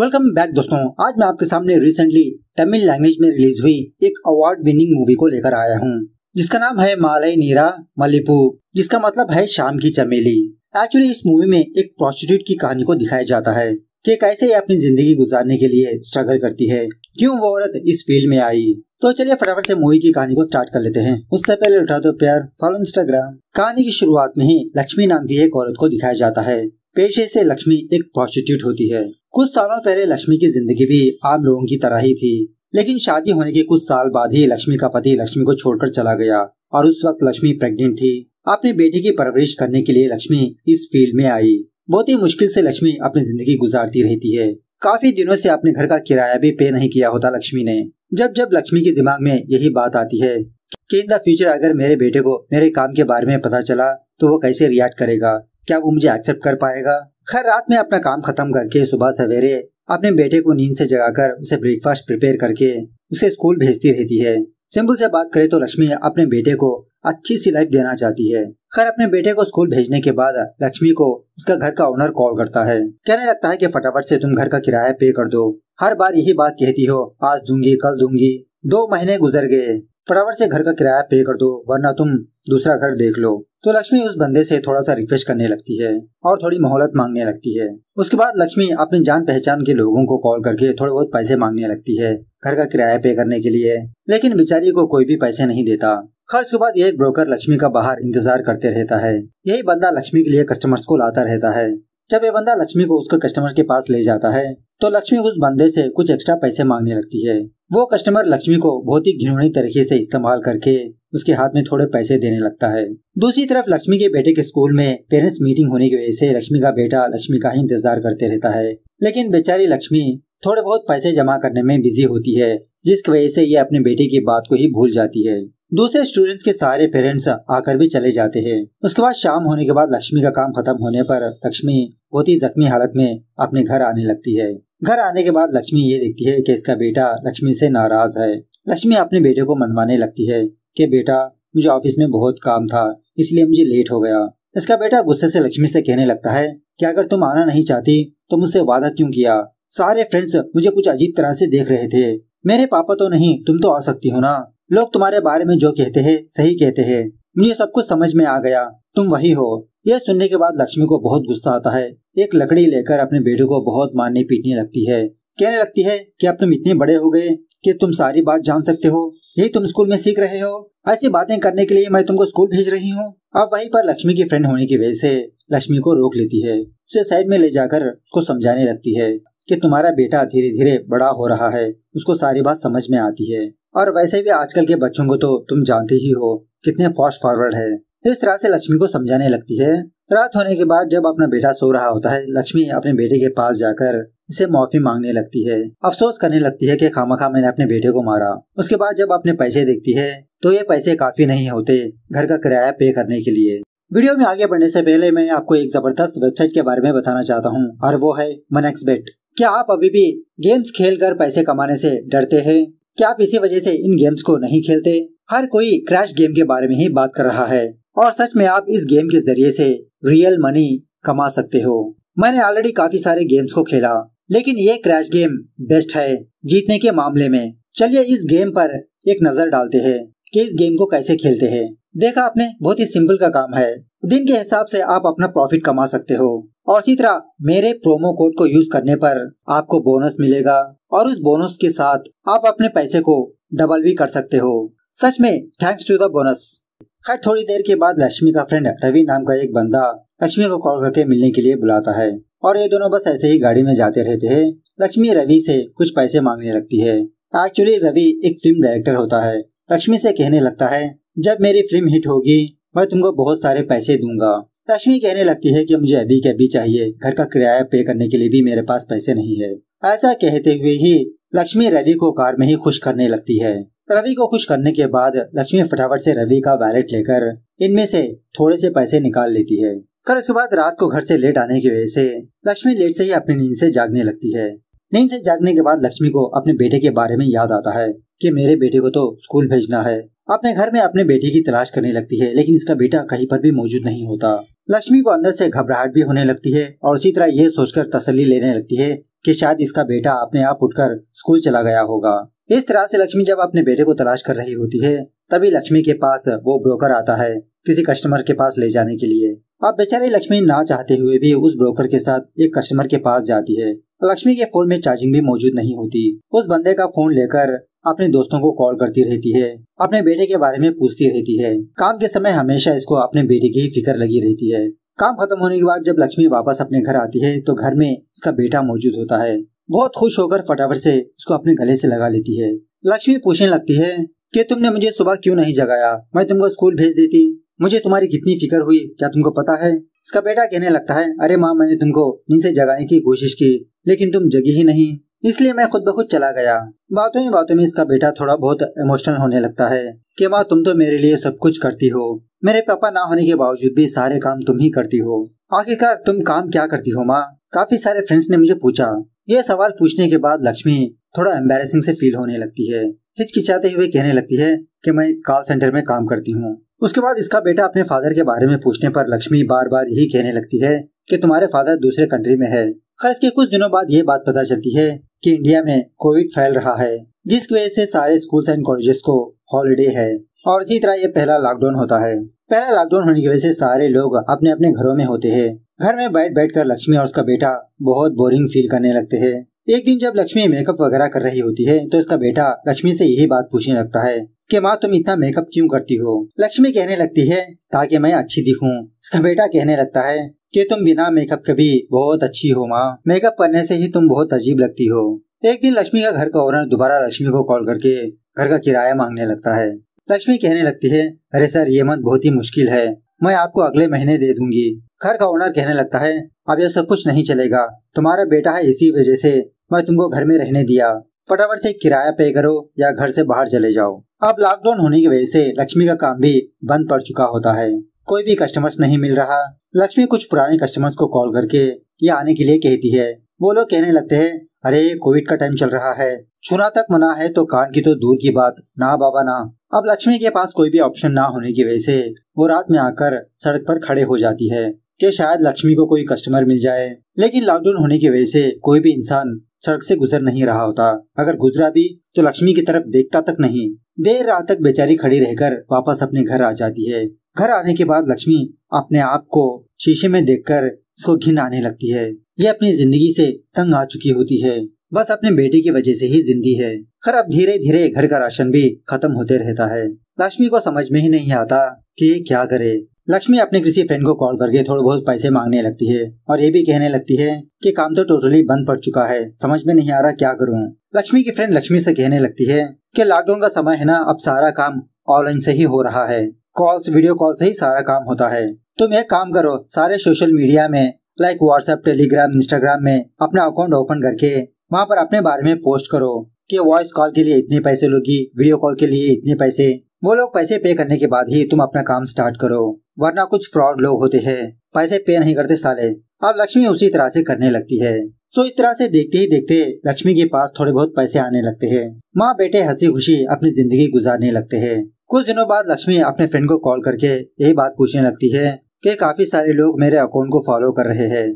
Welcome back दोस्तों आज मैं आपके सामने रिसेंटली तमिल लैंग्वेज में रिलीज हुई एक अवार्ड विनिंग मूवी को लेकर आया हूँ जिसका नाम है मालय नीरा मलिपू जिसका मतलब है शाम की चमेली एक्चुअली इस मूवी में एक प्रोस्टिट्यूट की कहानी को दिखाया जाता है कि कैसे ये अपनी जिंदगी गुजारने के लिए स्ट्रगल करती है क्यों वो औरत इस फील्ड में आई तो चलिए फटाफट से मूवी की कहानी को स्टार्ट कर लेते हैं उससे पहले उठा दो प्यार फॉलो इंस्टाग्राम कहानी की शुरुआत में ही लक्ष्मी नाम की एक औरत को दिखाया जाता है पेशे से लक्ष्मी एक प्रोस्टिट्यूट होती है कुछ सालों पहले लक्ष्मी की जिंदगी भी आम लोगों की तरह ही थी लेकिन शादी होने के कुछ साल बाद ही लक्ष्मी का पति लक्ष्मी को छोड़कर चला गया और उस वक्त लक्ष्मी प्रेग्नेंट थी अपने बेटे की परवरिश करने के लिए लक्ष्मी इस फील्ड में आई बहुत ही मुश्किल से लक्ष्मी अपनी जिंदगी गुजारती रहती है काफी दिनों से अपने घर का किराया भी पे नहीं किया होता लक्ष्मी ने जब जब लक्ष्मी के दिमाग में यही बात आती है कि इन द फ्यूचर अगर मेरे बेटे को मेरे काम के बारे में पता चला तो वो कैसे रिएक्ट करेगा क्या वो मुझे एक्सेप्ट कर पाएगा खैर रात में अपना काम खत्म करके सुबह सवेरे अपने बेटे को नींद से जगाकर उसे ब्रेकफास्ट प्रिपेयर करके उसे स्कूल भेजती रहती है सिंपल से बात करे तो लक्ष्मी अपने बेटे को अच्छी सी लाइफ देना चाहती है खैर अपने बेटे को स्कूल भेजने के बाद लक्ष्मी को उसका घर का ओनर कॉल करता है कहने लगता है कि फटाफट से तुम घर का किराया पे कर दो हर बार यही बात कहती हो आज दूंगी कल दूंगी दो महीने गुजर गए फटाफट से घर का किराया पे कर दो वरना तुम दूसरा घर देख लो तो लक्ष्मी उस बंदे से थोड़ा सा रिक्वेस्ट करने लगती है और थोड़ी मोहलत मांगने लगती है उसके बाद लक्ष्मी अपनी जान पहचान के लोगों को कॉल करके थोड़े बहुत पैसे मांगने लगती है घर का किराया पे करने के लिए लेकिन बेचारी को कोई भी पैसे नहीं देता खर्च के बाद एक ब्रोकर लक्ष्मी का बाहर इंतजार करते रहता है यही बंदा लक्ष्मी के लिए कस्टमर्स को लाता रहता है जब ये बंदा लक्ष्मी को उसके कस्टमर के पास ले जाता है तो लक्ष्मी उस बंदे से कुछ एक्स्ट्रा पैसे मांगने लगती है वो कस्टमर लक्ष्मी को बहुत ही घिनौनी तरीके से इस्तेमाल करके उसके हाथ में थोड़े पैसे देने लगता है दूसरी तरफ लक्ष्मी के बेटे के स्कूल में पेरेंट्स मीटिंग होने की वजह से लक्ष्मी का बेटा लक्ष्मी का ही इंतजार करते रहता है लेकिन बेचारी लक्ष्मी थोड़े बहुत पैसे जमा करने में बिजी होती है जिसकी वजह से ये अपने बेटे की बात को ही भूल जाती है दूसरे स्टूडेंट्स के सारे पेरेंट्स आकर भी चले जाते हैं उसके बाद शाम होने के बाद लक्ष्मी का काम खत्म होने पर लक्ष्मी बहुत ही जख्मी हालत में अपने घर आने लगती है घर आने के बाद लक्ष्मी ये देखती है कि इसका बेटा लक्ष्मी से नाराज है लक्ष्मी अपने बेटे को मनवाने लगती है कि बेटा मुझे ऑफिस में बहुत काम था इसलिए मुझे लेट हो गया इसका बेटा गुस्से से लक्ष्मी से कहने लगता है कि अगर तुम आना नहीं चाहती तो मुझसे वादा क्यों किया सारे फ्रेंड्स मुझे कुछ अजीब तरह से देख रहे थे मेरे पापा तो नहीं तुम तो आ सकती हो ना लोग तुम्हारे बारे में जो कहते हैं सही कहते हैं मुझे सब कुछ समझ में आ गया तुम वही हो यह सुनने के बाद लक्ष्मी को बहुत गुस्सा आता है एक लकड़ी लेकर अपने बेटे को बहुत मारने पीटने लगती है कहने लगती है कि अब तुम इतने बड़े हो गए कि तुम सारी बात जान सकते हो यही तुम स्कूल में सीख रहे हो ऐसी बातें करने के लिए मैं तुमको स्कूल भेज रही हूँ अब वहीं पर लक्ष्मी की फ्रेंड होने की वजह से लक्ष्मी को रोक लेती है उसे साइड में ले जाकर उसको समझाने लगती है कि तुम्हारा बेटा धीरे धीरे बड़ा हो रहा है उसको सारी बात समझ में आती है और वैसे भी आजकल के बच्चों को तो तुम जानते ही हो कितने फास्ट फॉरवर्ड है इस तरह से लक्ष्मी को समझाने लगती है रात होने के बाद जब अपना बेटा सो रहा होता है लक्ष्मी अपने बेटे के पास जाकर इसे माफी मांगने लगती है अफसोस करने लगती है कि खामखा मैंने अपने बेटे को मारा उसके बाद जब अपने पैसे देखती है तो ये पैसे काफी नहीं होते घर का किराया पे करने के लिए वीडियो में आगे बढ़ने से पहले मैं आपको एक जबरदस्त वेबसाइट के बारे में बताना चाहता हूँ और वो है मनएक्सबेट क्या आप अभी भी गेम्स खेल कर पैसे कमाने से डरते हैं क्या आप इसी वजह से इन गेम्स को नहीं खेलते हर कोई क्रैश गेम के बारे में ही बात कर रहा है और सच में आप इस गेम के जरिए से रियल मनी कमा सकते हो मैंने ऑलरेडी काफी सारे गेम्स को खेला लेकिन ये क्रैश गेम बेस्ट है जीतने के मामले में चलिए इस गेम पर एक नजर डालते हैं कि इस गेम को कैसे खेलते हैं देखा आपने बहुत ही सिंपल का काम है दिन के हिसाब से आप अपना प्रॉफिट कमा सकते हो और इसी तरह मेरे प्रोमो कोड को यूज करने पर आपको बोनस मिलेगा और उस बोनस के साथ आप अपने पैसे को डबल भी कर सकते हो सच में थैंक्स टू द बोनस खैर थोड़ी देर के बाद लक्ष्मी का फ्रेंड रवि नाम का एक बंदा लक्ष्मी को कॉल करके मिलने के लिए बुलाता है और ये दोनों बस ऐसे ही गाड़ी में जाते रहते हैं लक्ष्मी रवि से कुछ पैसे मांगने लगती है एक्चुअली रवि एक फिल्म डायरेक्टर होता है लक्ष्मी से कहने लगता है जब मेरी फिल्म हिट होगी मैं तुमको बहुत सारे पैसे दूंगा लक्ष्मी कहने लगती है कि मुझे अभी के अभी चाहिए घर का किराया पे करने के लिए भी मेरे पास पैसे नहीं है ऐसा कहते हुए ही लक्ष्मी रवि को कार में ही खुश करने लगती है रवि को खुश करने के बाद लक्ष्मी फटाफट से रवि का वैलेट लेकर इनमें से थोड़े से पैसे निकाल लेती है कर उसके बाद रात को घर से लेट आने की वजह से लक्ष्मी लेट से ही अपनी नींद से जागने लगती है नींद से जागने के बाद लक्ष्मी को अपने बेटे के बारे में याद आता है कि मेरे बेटे को तो स्कूल भेजना है अपने घर में अपने बेटे की तलाश करने लगती है लेकिन इसका बेटा कहीं पर भी मौजूद नहीं होता लक्ष्मी को अंदर से घबराहट भी होने लगती है और उसी तरह ये सोचकर तसली लेने लगती है कि शायद इसका बेटा अपने आप उठकर स्कूल चला गया होगा इस तरह से लक्ष्मी जब अपने बेटे को तलाश कर रही होती है तभी लक्ष्मी के पास वो ब्रोकर आता है किसी कस्टमर के पास ले जाने के लिए अब बेचारी लक्ष्मी ना चाहते हुए भी उस ब्रोकर के साथ एक कस्टमर के पास जाती है लक्ष्मी के फोन में चार्जिंग भी मौजूद नहीं होती उस बंदे का फोन लेकर अपने दोस्तों को कॉल करती रहती है अपने बेटे के बारे में पूछती रहती है काम के समय हमेशा इसको अपने बेटे की ही फिक्र लगी रहती है काम खत्म होने के बाद जब लक्ष्मी वापस अपने घर आती है तो घर में इसका बेटा मौजूद होता है बहुत खुश होकर फटाफट से उसको अपने गले से लगा लेती है लक्ष्मी पूछने लगती है कि तुमने मुझे सुबह क्यों नहीं जगाया मैं तुमको स्कूल भेज देती मुझे तुम्हारी कितनी फिक्र हुई क्या तुमको पता है इसका बेटा कहने लगता है अरे माँ मैंने तुमको नींद से जगाने की कोशिश की लेकिन तुम जगी ही नहीं इसलिए मैं खुद ब खुद चला गया बातों ही बातों में इसका बेटा थोड़ा बहुत इमोशनल होने लगता है कि माँ तुम तो मेरे लिए सब कुछ करती हो मेरे पापा ना होने के बावजूद भी सारे काम तुम ही करती हो आखिरकार तुम काम क्या करती हो माँ काफी सारे फ्रेंड्स ने मुझे पूछा ये सवाल पूछने के बाद लक्ष्मी थोड़ा एम्बेसिंग से फील होने लगती है हिचकिचाते हुए कहने लगती है कि मैं कॉल सेंटर में काम करती हूँ उसके बाद इसका बेटा अपने फादर के बारे में पूछने पर लक्ष्मी बार बार यही कहने लगती है कि तुम्हारे फादर दूसरे कंट्री में है खैर के कुछ दिनों बाद ये बात पता चलती है कि इंडिया में कोविड फैल रहा है जिसकी वजह से सारे स्कूल एंड कॉलेजेस को हॉलीडे है और इसी तरह ये पहला लॉकडाउन होता है पहला लॉकडाउन होने की वजह से सारे लोग अपने अपने घरों में होते हैं घर में बैठ बैठ कर लक्ष्मी और उसका बेटा बहुत बोरिंग फील करने लगते हैं एक दिन जब लक्ष्मी मेकअप वगैरह कर रही होती है तो उसका बेटा लक्ष्मी से यही बात पूछने लगता है कि माँ तुम इतना मेकअप क्यों करती हो लक्ष्मी कहने लगती है ताकि मैं अच्छी दिखूं। उसका बेटा कहने लगता है कि तुम बिना मेकअप के भी बहुत अच्छी हो माँ मेकअप करने से ही तुम बहुत अजीब लगती हो एक दिन लक्ष्मी का घर का ओनर दोबारा लक्ष्मी को कॉल करके घर का किराया मांगने लगता है लक्ष्मी कहने लगती है अरे सर ये मत बहुत ही मुश्किल है मैं आपको अगले महीने दे दूंगी घर का ओनर कहने लगता है अब यह सब कुछ नहीं चलेगा तुम्हारा बेटा है इसी वजह से मैं तुमको घर में रहने दिया फटाफट से किराया पे करो या घर से बाहर चले जाओ अब लॉकडाउन होने की वजह से लक्ष्मी का काम भी बंद पड़ चुका होता है कोई भी कस्टमर्स नहीं मिल रहा लक्ष्मी कुछ पुराने कस्टमर्स को कॉल करके ये आने के लिए कहती है वो लोग कहने लगते हैं अरे कोविड का टाइम चल रहा है छुना तक मना है तो कान की तो दूर की बात ना बाबा ना अब लक्ष्मी के पास कोई भी ऑप्शन ना होने की वजह से वो रात में आकर सड़क पर खड़े हो जाती है कि शायद लक्ष्मी को कोई कस्टमर मिल जाए लेकिन लॉकडाउन होने की वजह से कोई भी इंसान सड़क से गुजर नहीं रहा होता अगर गुजरा भी तो लक्ष्मी की तरफ देखता तक नहीं देर रात तक बेचारी खड़ी रहकर वापस अपने घर आ जाती है घर आने के बाद लक्ष्मी अपने आप को शीशे में देखकर उसको घिन आने लगती है ये अपनी जिंदगी से तंग आ चुकी होती है बस अपने बेटे की वजह से ही जिंदी है खर अब धीरे धीरे घर का राशन भी खत्म होते रहता है लक्ष्मी को समझ में ही नहीं आता कि ये क्या करे लक्ष्मी अपने किसी फ्रेंड को कॉल करके थोड़े बहुत पैसे मांगने लगती है और ये भी कहने लगती है कि काम तो टोटली बंद पड़ चुका है समझ में नहीं आ रहा क्या करूं लक्ष्मी की फ्रेंड लक्ष्मी से कहने लगती है कि लॉकडाउन का समय है ना अब सारा काम ऑनलाइन से ही हो रहा है कॉल्स वीडियो कॉल से ही सारा काम होता है तुम एक काम करो सारे सोशल मीडिया में लाइक व्हाट्सएप टेलीग्राम इंस्टाग्राम में अपना अकाउंट ओपन करके वहाँ पर अपने बारे में पोस्ट करो कि वॉइस कॉल के लिए इतने पैसे लोगी वीडियो कॉल के लिए इतने पैसे वो लोग पैसे पे करने के बाद ही तुम अपना काम स्टार्ट करो वरना कुछ फ्रॉड लोग होते हैं पैसे पे नहीं करते साले अब लक्ष्मी उसी तरह से करने लगती है तो इस तरह से देखते ही देखते लक्ष्मी के पास थोड़े बहुत पैसे आने लगते हैं माँ बेटे हंसी खुशी अपनी जिंदगी गुजारने लगते हैं कुछ दिनों बाद लक्ष्मी अपने फ्रेंड को कॉल करके यही बात पूछने लगती है कि काफी सारे लोग मेरे अकाउंट को फॉलो कर रहे हैं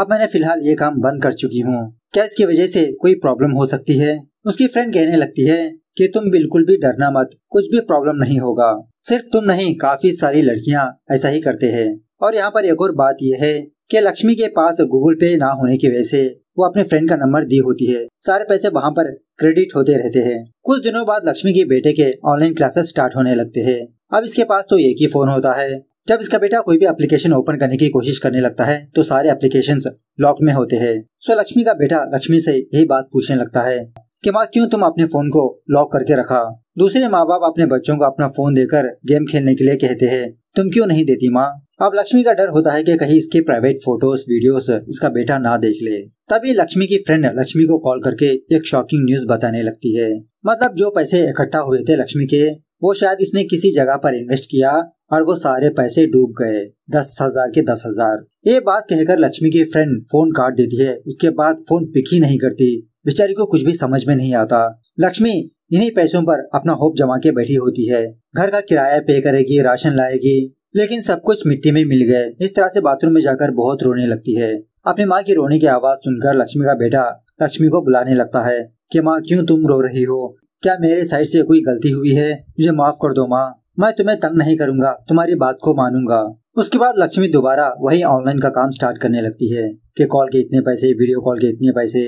अब मैंने फिलहाल ये काम बंद कर चुकी हूँ क्या इसकी वजह से कोई प्रॉब्लम हो सकती है उसकी फ्रेंड कहने लगती है कि तुम बिल्कुल भी डरना मत कुछ भी प्रॉब्लम नहीं होगा सिर्फ तुम नहीं काफी सारी लड़कियां ऐसा ही करते हैं और यहाँ पर एक और बात यह है कि लक्ष्मी के पास गूगल पे ना होने की वजह से वो अपने फ्रेंड का नंबर दी होती है सारे पैसे वहाँ पर क्रेडिट होते रहते हैं कुछ दिनों बाद लक्ष्मी के बेटे के ऑनलाइन क्लासेस स्टार्ट होने लगते हैं अब इसके पास तो एक ही फोन होता है जब इसका बेटा कोई भी एप्लीकेशन ओपन करने की कोशिश करने लगता है तो सारे एप्लीकेशन लॉक में होते हैं सो लक्ष्मी का बेटा लक्ष्मी से यही बात पूछने लगता है कि माँ क्यों तुम अपने फोन को लॉक करके रखा दूसरे माँ बाप अपने बच्चों को अपना फोन देकर गेम खेलने के लिए कहते हैं तुम क्यों नहीं देती माँ अब लक्ष्मी का डर होता है कि कहीं इसके प्राइवेट फोटोज वीडियोस इसका बेटा ना देख ले तभी लक्ष्मी की फ्रेंड लक्ष्मी को कॉल करके एक शॉकिंग न्यूज बताने लगती है मतलब जो पैसे इकट्ठा हुए थे लक्ष्मी के वो शायद इसने किसी जगह पर इन्वेस्ट किया और वो सारे पैसे डूब गए दस हजार के दस हजार ये बात कहकर लक्ष्मी की फ्रेंड फोन काट देती है उसके बाद फोन पिक ही नहीं करती बेचारी को कुछ भी समझ में नहीं आता लक्ष्मी इन्हीं पैसों पर अपना होप जमा के बैठी होती है घर का किराया पे करेगी राशन लाएगी लेकिन सब कुछ मिट्टी में मिल गए इस तरह से बाथरूम में जाकर बहुत रोने लगती है अपनी माँ की रोने की आवाज सुनकर लक्ष्मी का बेटा लक्ष्मी को बुलाने लगता है कि माँ क्यों तुम रो रही हो क्या मेरे साइड से कोई गलती हुई है मुझे माफ कर दो माँ मैं तुम्हें तंग नहीं करूंगा तुम्हारी बात को मानूंगा उसके बाद लक्ष्मी दोबारा वही ऑनलाइन का काम स्टार्ट करने लगती है कि कॉल के इतने पैसे वीडियो कॉल के इतने पैसे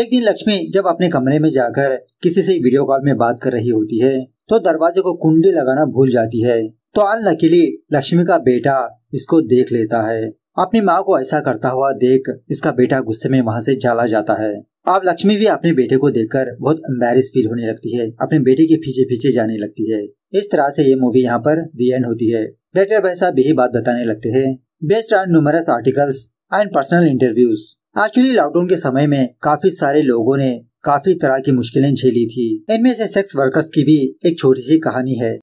एक दिन लक्ष्मी जब अपने कमरे में जाकर किसी से वीडियो कॉल में बात कर रही होती है तो दरवाजे को कुंडी लगाना भूल जाती है तो लकीली लक्ष्मी का बेटा इसको देख लेता है अपनी माँ को ऐसा करता हुआ देख इसका बेटा गुस्से में वहाँ से चला जाता है अब लक्ष्मी भी अपने बेटे को देखकर बहुत एम्बेरिस फील होने लगती है अपने बेटे के पीछे पीछे जाने लगती है इस तरह से ये मूवी यहाँ पर दी एंड होती है डायरेक्टर भाई साहब यही बात बताने लगते हैं based on numerous articles and personal interviews actually lockdown के समय में काफी सारे लोगों ने काफी तरह की मुश्किलें झेली थी इनमें से सेक्स वर्कर्स की भी एक छोटी सी कहानी है